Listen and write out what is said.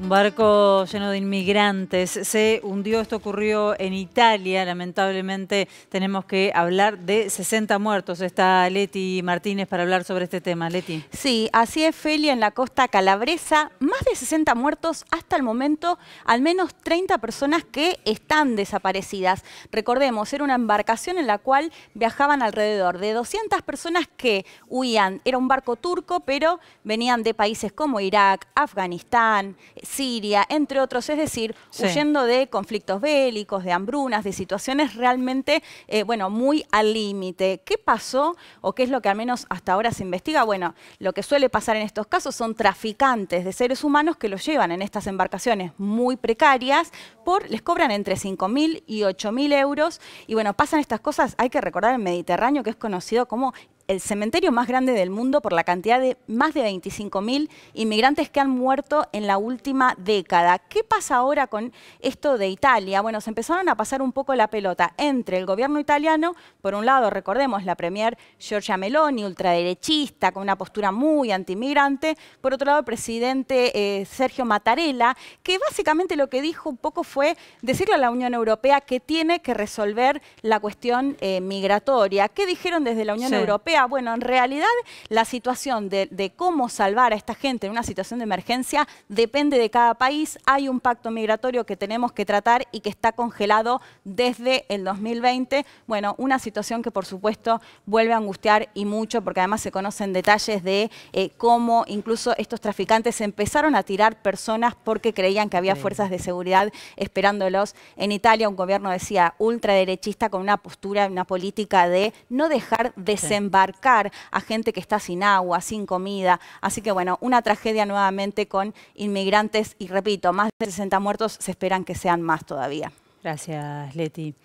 Un barco lleno de inmigrantes se hundió, esto ocurrió en Italia, lamentablemente tenemos que hablar de 60 muertos. Está Leti Martínez para hablar sobre este tema. Leti. Sí, así es Felia en la costa calabresa, más de 60 muertos hasta el momento, al menos 30 personas que están desaparecidas. Recordemos, era una embarcación en la cual viajaban alrededor de 200 personas que huían. Era un barco turco, pero venían de países como Irak, Afganistán, Siria, entre otros, es decir, huyendo de conflictos bélicos, de hambrunas, de situaciones realmente, eh, bueno, muy al límite. ¿Qué pasó o qué es lo que al menos hasta ahora se investiga? Bueno, lo que suele pasar en estos casos son traficantes de seres humanos que los llevan en estas embarcaciones muy precarias, por, les cobran entre 5.000 y 8.000 euros y bueno, pasan estas cosas, hay que recordar el Mediterráneo que es conocido como el cementerio más grande del mundo por la cantidad de más de 25.000 inmigrantes que han muerto en la última década. ¿Qué pasa ahora con esto de Italia? Bueno, se empezaron a pasar un poco la pelota entre el gobierno italiano, por un lado, recordemos, la premier Giorgia Meloni, ultraderechista, con una postura muy antimigrante, por otro lado, el presidente eh, Sergio Mattarella, que básicamente lo que dijo un poco fue decirle a la Unión Europea que tiene que resolver la cuestión eh, migratoria. ¿Qué dijeron desde la Unión Europea? Bueno, en realidad la situación de, cómo salvar a esta gente en una situación de emergencia depende de cada país. Hay un pacto migratorio que tenemos que tratar y que está congelado desde el 2020. Bueno, una situación que por supuesto vuelve a angustiar y mucho porque además se conocen detalles de eh, cómo incluso estos traficantes empezaron a tirar personas porque creían que había fuerzas de seguridad esperándolos. En Italia un gobierno decía ultraderechista con una postura, una política de no dejar desembarcar a gente que está sin agua, sin comida. Así que bueno, una tragedia nuevamente con inmigrantes y repito, más de 60 muertos, se esperan que sean más todavía. Gracias, Leti.